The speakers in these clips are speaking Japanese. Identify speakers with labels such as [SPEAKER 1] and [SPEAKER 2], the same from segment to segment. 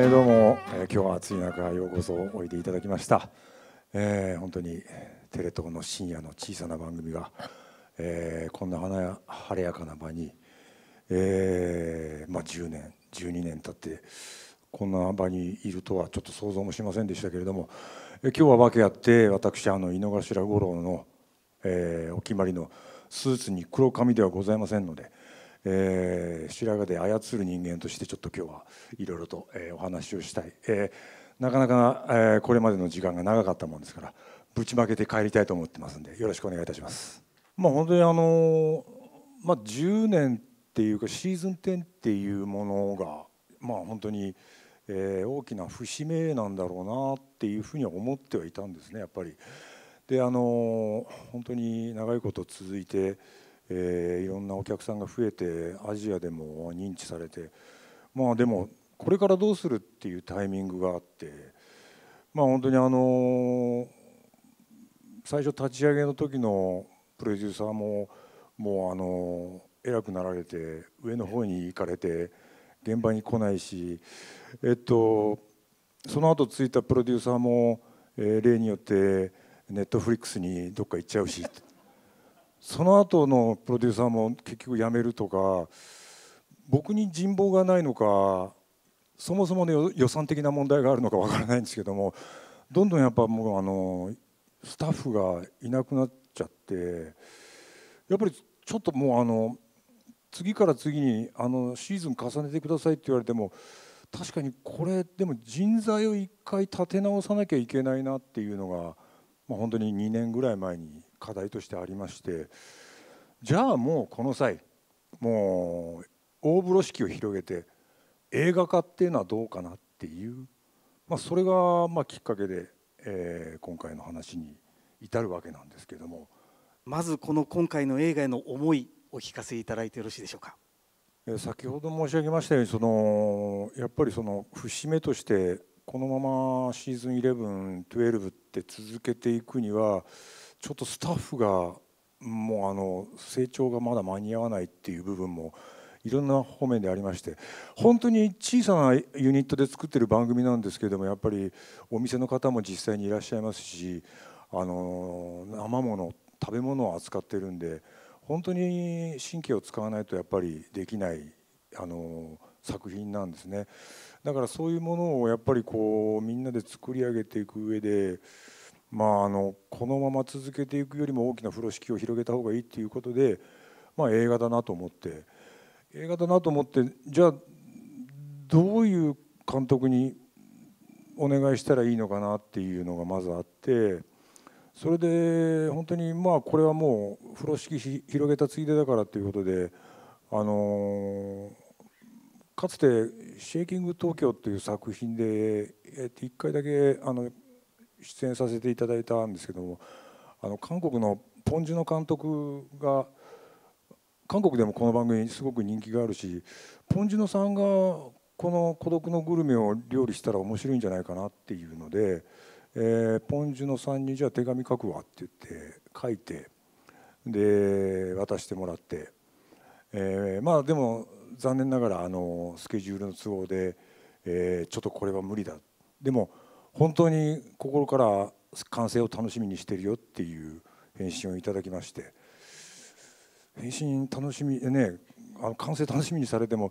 [SPEAKER 1] えー、どうも、えー、今日は暑い中ようこそおいでいただきました、えー、本当にテレ東の深夜の小さな番組が、えー、こんな華や晴れやかな場に、えーまあ、10年12年経ってこんな場にいるとはちょっと想像もしませんでしたけれども、えー、今日は訳あって私あの井の頭五郎の、えー、お決まりのスーツに黒髪ではございませんので、えー、白髪で操る人間としてちょっと今日はいろいろと、えー、お話をしたい、えー、なかなか、えー、これまでの時間が長かったもんですからぶちまけて帰りたいと思ってますんでよろしくお願いいたします。まあ、本当にあのまあ、10年っていうかシーズン10っていうものが、まあ、本当に、えー、大きな節目なんだろうなっていうふうには思ってはいたんですねやっぱり。であの本当に長いこと続いてえー、いろんなお客さんが増えてアジアでも認知されてまあでもこれからどうするっていうタイミングがあってまあ本当にあのー、最初立ち上げの時のプロデューサーももうあのー、偉くなられて上の方に行かれて現場に来ないしえっとその後ついたプロデューサーも、えー、例によってネットフリックスにどっか行っちゃうしその後のプロデューサーも結局辞めるとか僕に人望がないのかそもそもね予算的な問題があるのかわからないんですけどもどんどんやっぱもうあのスタッフがいなくなっちゃってやっぱりちょっともうあの次から次にあのシーズン重ねてくださいって言われても確かにこれでも人材を一回立て直さなきゃいけないなっていうのが、まあ、本当に2年ぐらい前に課題としてありましてじゃあもうこの際もう大風呂敷を広げて映画化っていうのはどうかなっていう、まあ、それがまきっかけで、えー、今回の話に至るわけな
[SPEAKER 2] んですけどもまずこの今回の映画への思いお聞かせいただいてよろしいでしょうか。先ほ
[SPEAKER 1] ど申し上げましたようにそのやっぱりその節目としてこのままシーズン11、12って続けていくにはちょっとスタッフがもうあの成長がまだ間に合わないっていう部分もいろんな方面でありまして本当に小さなユニットで作ってる番組なんですけれどもやっぱりお店の方も実際にいらっしゃいますしあの生もの食べ物を扱ってるんで本当に神経を使わないとやっぱりできないあの作品なんですねだからそういうものをやっぱりこうみんなで作り上げていく上でまあ、あのこのまま続けていくよりも大きな風呂敷を広げた方がいいっていうことで、まあ、映画だなと思って映画だなと思ってじゃあどういう監督にお願いしたらいいのかなっていうのがまずあってそれで本当にまあこれはもう風呂敷広げたついでだからということであのかつて「シェイキング東京」という作品で、えー、1回だけあの出演させていただいたんですけどもあの韓国のポン・ジュの監督が韓国でもこの番組すごく人気があるしポン・ジュノさんがこの「孤独のグルメ」を料理したら面白いんじゃないかなっていうので、えー、ポン・ジュノさんにじゃあ手紙書くわって言って書いてで渡してもらって、えー、まあでも残念ながらあのスケジュールの都合で、えー、ちょっとこれは無理だでも本当に心から完成を楽しみにしてるよっていう返信をいただきまして返信楽しみねあの完成楽しみにされても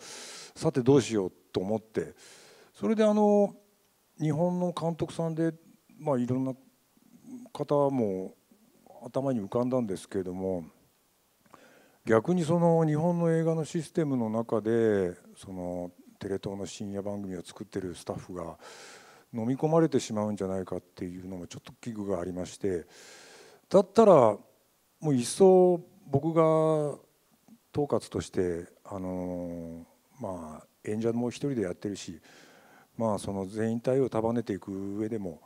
[SPEAKER 1] さてどうしようと思ってそれであの日本の監督さんで、まあ、いろんな方も頭に浮かんだんですけれども逆にその日本の映画のシステムの中でそのテレ東の深夜番組を作ってるスタッフが飲み込まれてしまうんじゃないかっていうのもちょっと危惧がありましてだったらもう一層僕が統括としてあのまあ演者も一人でやってるしまあその全員体を束ねていく上でも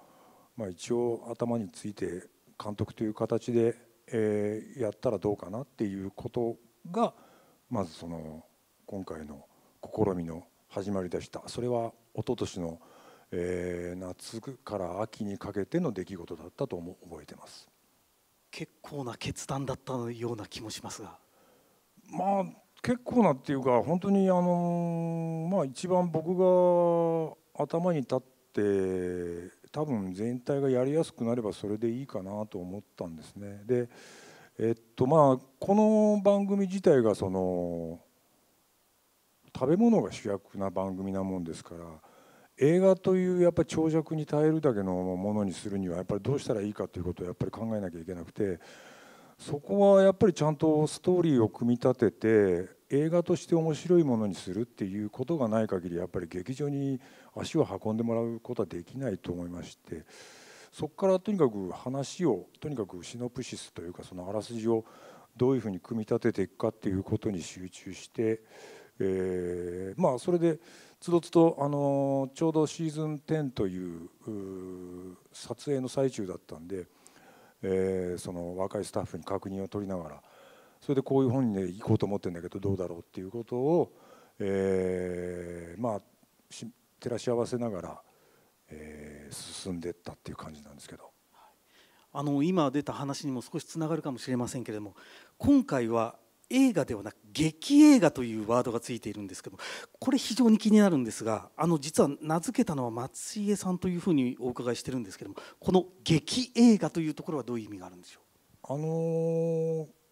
[SPEAKER 1] まあ一応頭について監督という形でえやったらどうかなっていうことがまずその今回の試みの始まりでした。それは一昨年のえー、夏から秋にかけての出来事だったとも覚えてます
[SPEAKER 2] 結構な決断だったような気もしますがまあ結構なっていうか本当にあのまあ一番僕が
[SPEAKER 1] 頭に立って多分全体がやりやすくなればそれでいいかなと思ったんですねでえっとまあこの番組自体がその食べ物が主役な番組なもんですから映画というやっぱり長尺に耐えるだけのものにするにはやっぱりどうしたらいいかということをやっぱり考えなきゃいけなくてそこはやっぱりちゃんとストーリーを組み立てて映画として面白いものにするっていうことがない限りやっぱり劇場に足を運んでもらうことはできないと思いましてそこからとにかく話をとにかくシノプシスというかそのあらすじをどういうふうに組み立てていくかっていうことに集中してえまあそれで。つどつどあのちょうどシーズン10という撮影の最中だったんで、えー、その若いスタッフに確認を取りながらそれでこういう本に、ね、行こうと思ってるんだけどどうだろうっていうことを、えー、まあ照らし合わせな
[SPEAKER 2] がら、えー、進んでったっていう感じなんですけど。あの今出た話にも少しつながるかもしれませんけれども今回は映画ではなく劇映画というワードがついているんですけどこれ非常に気になるんですがあの実は名付けたのは松井さんというふうにお伺いしてるんですけどもこの劇映画というところはどういう意味があるんでしょ
[SPEAKER 1] うあの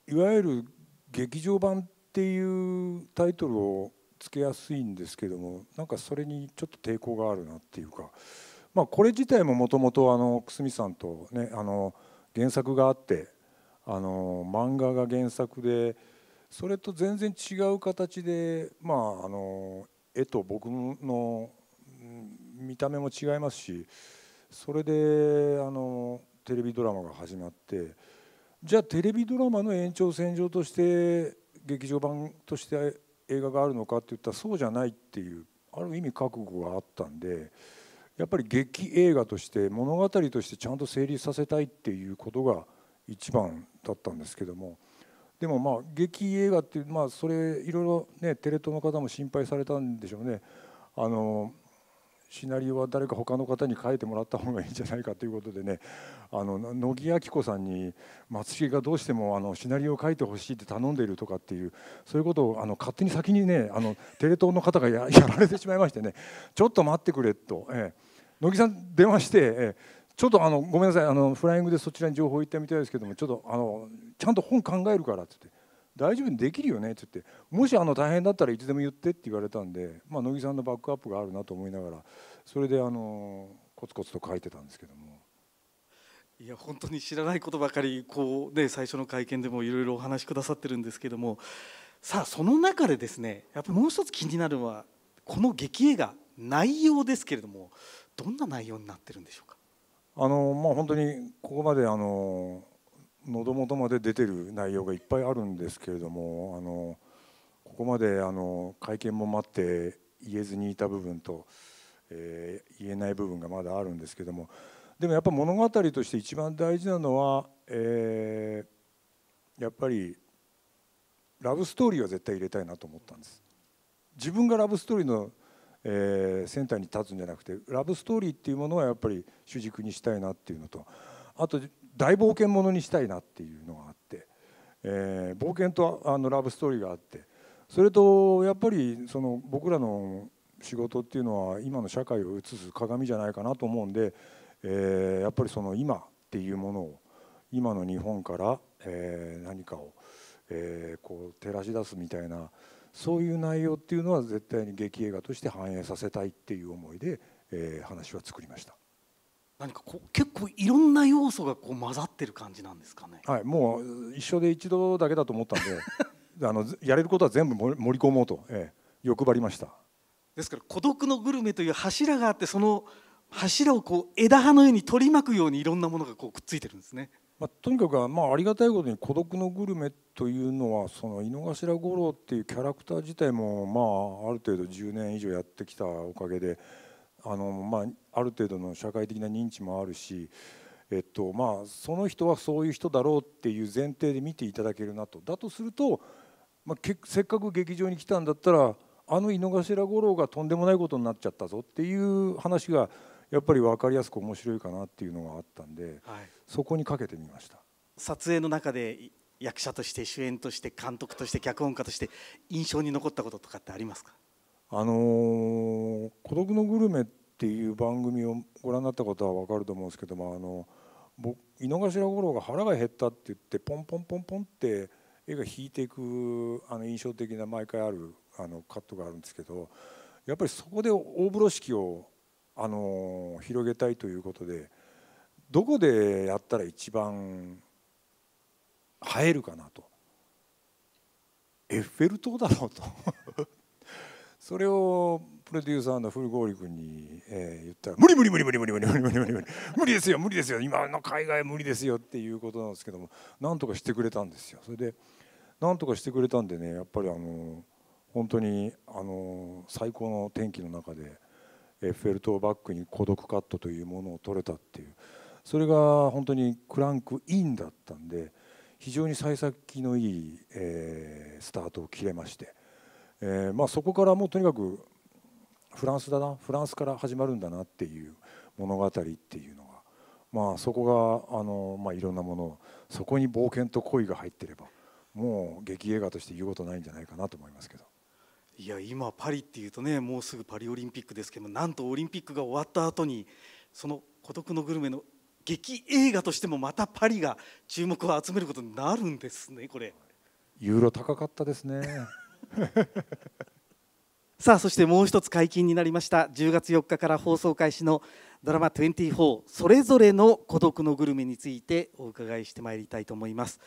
[SPEAKER 1] いわゆる劇場版っていうタイトルをつけやすいんですけどもなんかそれにちょっと抵抗があるなっていうか、まあ、これ自体ももともと久住さんとねあの原作があってあの漫画が原作で。それと全然違う形で、まあ、あの絵と僕の見た目も違いますしそれであのテレビドラマが始まってじゃあテレビドラマの延長線上として劇場版として映画があるのかって言ったらそうじゃないっていうある意味覚悟があったんでやっぱり劇映画として物語としてちゃんと成立させたいっていうことが一番だったんですけども。でもまあ劇映画っていう、まあ、それいろいろねテレ東の方も心配されたんでしょうねあのシナリオは誰か他の方に書いてもらった方がいいんじゃないかということでねあの乃木明子さんに松重がどうしてもあのシナリオを書いてほしいって頼んでいるとかっていうそういうことをあの勝手に先にねあのテレ東の方が やられてしまいましてねちょっと待ってくれと、ええ、乃木さん電話して、ええちょっとあのごめんなさいあのフライングでそちらに情報言ったみたいですけどもちょっとあのちゃんと本考えるからっつって大丈夫にできるよねっつってもしあの大変だったらいつでも言ってって言われたんで、まあ、乃木さんのバックアップがあるなと思いながらそれであのコツコツと書いてたんですけども。
[SPEAKER 2] いや本当に知らないことばかりこう、ね、最初の会見でもいろいろお話しくださってるんですけどもさあその中でですねやっぱりもう一つ気になるのはこの劇映画内容ですけれどもどんな内容になってるんでしょうか
[SPEAKER 1] あのまあ、本当にここまであの喉元まで出てる内容がいっぱいあるんですけれどもあのここまであの会見も待って言えずにいた部分と、えー、言えない部分がまだあるんですけどもでもやっぱ物語として一番大事なのは、えー、やっぱりラブストーリーは絶対入れたいなと思ったんです。自分がラブストーリーのえー、センターに立つんじゃなくてラブストーリーっていうものはやっぱり主軸にしたいなっていうのとあと大冒険ものにしたいなっていうのがあって、えー、冒険とあのラブストーリーがあってそれとやっぱりその僕らの仕事っていうのは今の社会を映す鏡じゃないかなと思うんで、えー、やっぱりその今っていうものを今の日本から、えー、何かを、えー、こう照らし出すみたいな。そういう内容っていうのは絶対に劇映画として反映させたいっていう思いで、えー、話は作りました
[SPEAKER 2] 何かこう結構いろんな要素がこう混ざってる感じなんですかね
[SPEAKER 1] はいもう一緒で一度だけだと思ったんで あのやれることは全部盛り込もうと、えー、欲張りました
[SPEAKER 2] ですから「孤独のグルメ」という柱があってその柱をこう枝葉のように取り巻くようにいろんなものがこうくっついてるんですねまあ、
[SPEAKER 1] とにかく、まあ、ありがたいことに「孤独のグルメ」というのはその井の頭五郎っていうキャラクター自体も、まあ、ある程度10年以上やってきたおかげであの、まあ、ある程度の社会的な認知もあるし、えっとまあ、その人はそういう人だろうっていう前提で見ていただけるなとだとすると、まあ、せっかく劇場に来たんだったらあの井の頭五郎がとんでもないことになっちゃったぞっていう話がやっぱり分かりやすく面白いかなっていうのがあったんで、はい、そこにかけてみました
[SPEAKER 2] 撮影の中で役者として主演として監督として脚本家として印象に残ったこととかってありますか
[SPEAKER 1] あのー、孤独のグルメ」っていう番組をご覧になったことは分かると思うんですけどもあの僕井の頭五郎が腹が減ったって言ってポンポンポンポンって絵が引いていくあの印象的な毎回あるあのカットがあるんですけどやっぱりそこで大風呂敷をあの広げたいということでどこでやったら一番映えるかなとエッフェル塔だろうと それをプロデューサーの古郡君に、えー、言ったら「無理無理無理無理無理無理無理無理無理無理無理ですよ無理ですよ今の海外無理ですよ」っていうことなんですけどもなんとかしてくれたんですよ。それでなんとかしてくれたんでねやっぱりあの本当にあの最高の天気の中で。エッフェル塔バックに孤独カットというものを撮れたっていうそれが本当にクランクインだったんで非常に幸先のいい、えー、スタートを切れまして、えー、まあ、そこからもうとにかくフランスだなフランスから始まるんだなっていう物語っていうのが、まあ、そこがあの、まあ、いろんなものそこに冒険と恋が入ってればもう劇映画として言うことないんじゃないかなと思いま
[SPEAKER 2] すけど。いや今パリっていうとねもうすぐパリオリンピックですけどなんとオリンピックが終わった後にその「孤独のグルメ」の劇映画としてもまたパリが注目を集めることになるんですねこれ
[SPEAKER 1] ユーロ高かったですね
[SPEAKER 2] さあそしてもう一つ解禁になりました10月4日から放送開始のドラマ24それぞれの孤独のグルメについてお伺いしてまいりたいと思います。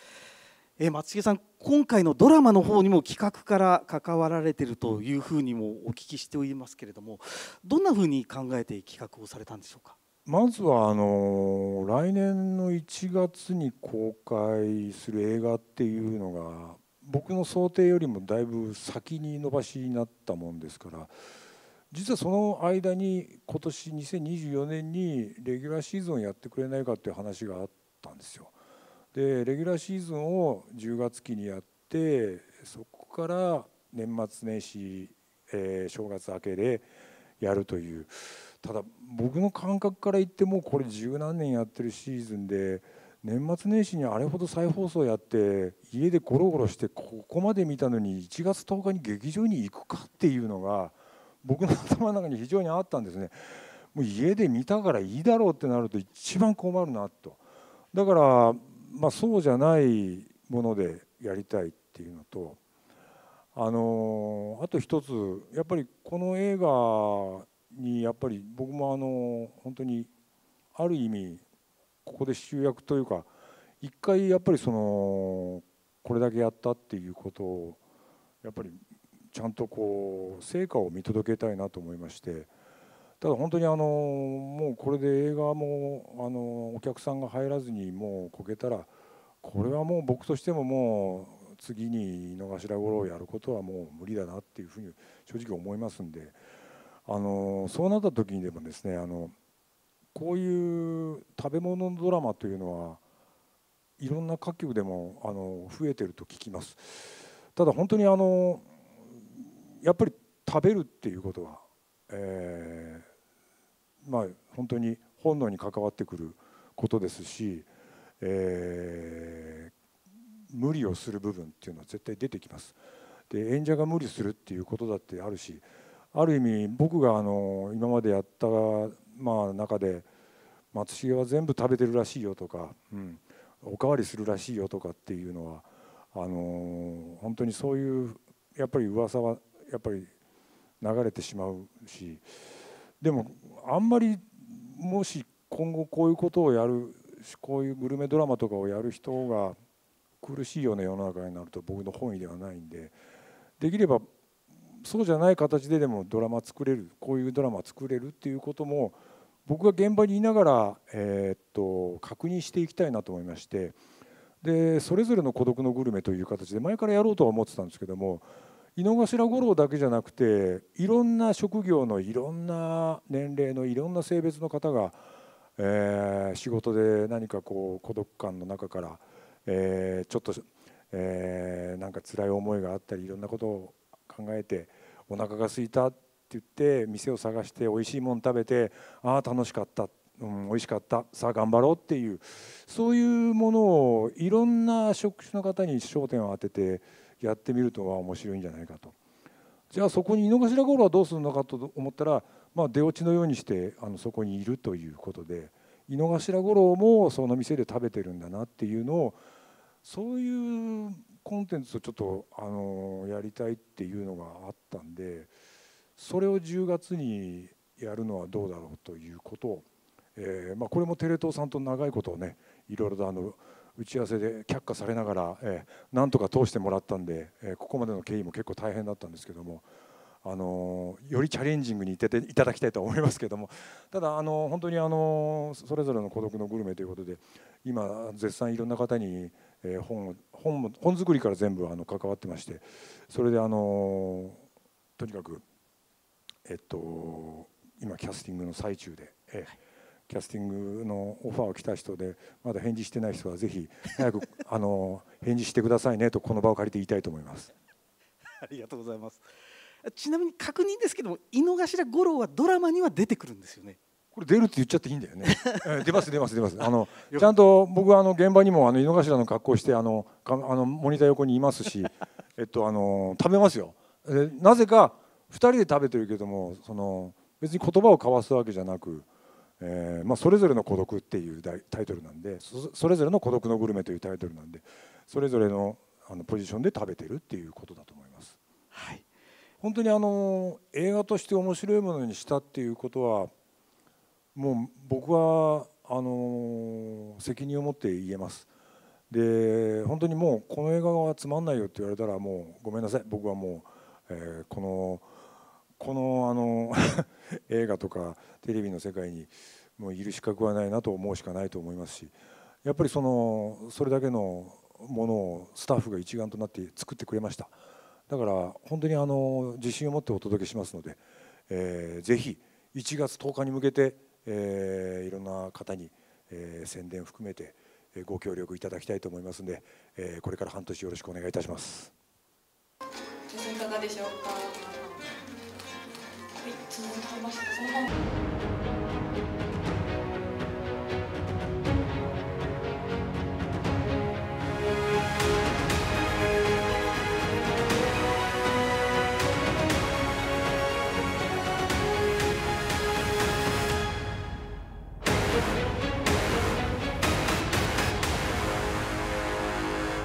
[SPEAKER 2] え松重さん今回のドラマの方にも企画から関わられているというふうにもお聞きしておりますけれどもどんなふうに考えて企画をされたんでしょうか
[SPEAKER 1] まずはあの来年の1月に公開する映画っていうのが僕の想定よりもだいぶ先に延ばしになったもんですから実はその間に今年2024年にレギュラーシーズンやってくれないかっていう話があったんですよ。でレギュラーシーズンを10月期にやってそこから年末年始、えー、正月明けでやるというただ僕の感覚から言ってもうこれ十何年やってるシーズンで年末年始にあれほど再放送やって家でゴロゴロしてここまで見たのに1月10日に劇場に行くかっていうのが僕の頭の中に非常にあったんですね。もう家で見たからいいだろうってなると一番困るなとだからまあ、そうじゃないものでやりたいっていうのとあのあと一つやっぱりこの映画にやっぱり僕もあの本当にある意味ここで集約というか一回やっぱりそのこれだけやったっていうことをやっぱりちゃんとこう成果を見届けたいなと思いまして。ただ本当にあのもうこれで映画もあのお客さんが入らずにもうこけたらこれはもう僕としてももう次に井の頭五郎をやることはもう無理だなっていうふうに正直思いますんであのそうなった時にでもですねあのこういう食べ物のドラマというのはいろんな各局でもあの増えてると聞きます。ただ本当にあのやっぱり食べるっていうことは、えーまあ、本当に本能に関わってくることですし、えー、無理をする部分っていうのは絶対出てきます。で演者が無理するっていうことだってあるしある意味僕があの今までやった、まあ、中で松重は全部食べてるらしいよとか、うん、おかわりするらしいよとかっていうのはあの本当にそういうやっぱり噂はやっぱり流れてしまうし。でもあんまりもし今後こういうことをやるこういうグルメドラマとかをやる人が苦しいよう、な世の中になると僕の本意ではないんでできればそうじゃない形ででもドラマ作れるこういうドラマ作れるっていうことも僕が現場にいながら、えー、っと確認していきたいなと思いましてでそれぞれの「孤独のグルメ」という形で前からやろうとは思ってたんですけども井の頭五郎だけじゃなくていろんな職業のいろんな年齢のいろんな性別の方が、えー、仕事で何かこう孤独感の中から、えー、ちょっと、えー、なんか辛い思いがあったりいろんなことを考えてお腹が空いたって言って店を探しておいしいもの食べてああ楽しかったうん、美味しかったさあ頑張ろうっていうそういうものをいろんな職種の方に焦点を当ててやってみるとは面白いんじゃないかと。じゃあそこに井の頭五郎はどうするのかと思ったら、まあ、出落ちのようにしてあのそこにいるということで井の頭五郎もその店で食べてるんだなっていうのをそういうコンテンツをちょっとあのやりたいっていうのがあったんでそれを10月にやるのはどうだろうということをえー、まあ、これもテレ東さんと長いことをねいろいろとあの打ち合わせで却下されながら、えー、なんとか通してもらったんで、えー、ここまでの経緯も結構大変だったんですけども、あのー、よりチャレンジングにいてていただきたいと思いますけども ただ、あのー、本当に、あのー、それぞれの孤独のグルメということで今絶賛いろんな方に、えー、本本本作りから全部あの関わってましてそれで、あのとにかく、えっと、今キャスティングの最中で。えー、はいキャスティングのオファーを来た人でまだ返事してない人はぜひ早くあの返事してくださいねとこの場を借りて言いたいと思います。
[SPEAKER 2] ありがとうございます。ちなみに確認ですけども井の頭五郎はドラマには出てくるんですよね。
[SPEAKER 1] これ出るって言っちゃっていいんだよね。え出ます出ます出ます。あのちゃんと僕はあの現場にもあの井の頭の格好してあのかあのモニター横にいますし、えっとあの食べますよ。えなぜか2人で食べてるけどもその別に言葉を交わすわけじゃなくえー、まあ、それぞれの孤独っていうタイトルなんでそれぞれの孤独のグルメというタイトルなんでそれぞれのあのポジションで食べてるっていうことだと思います。はい、本当にあの映画として面白いものにしたっていうことはもう僕はあの責任を持って言えます。で本当にもうこの映画はつまんないよって言われたらもうごめんなさい僕はもう、えー、このこのあの 映画とかテレビの世界にもういる資格はないなと思うしかないと思いますしやっぱりそのそれだけのものをスタッフが一丸となって作ってくれましただから本当にあの自信を持ってお届けしますので、えー、ぜひ1月10日に向けて、えー、いろんな方に、えー、宣伝含めてご協力いただきたいと思いますので、えー、これから半年よろしくお願いいたします。
[SPEAKER 2] いかがでしょうか続けましたその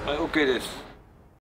[SPEAKER 1] はい、OK です。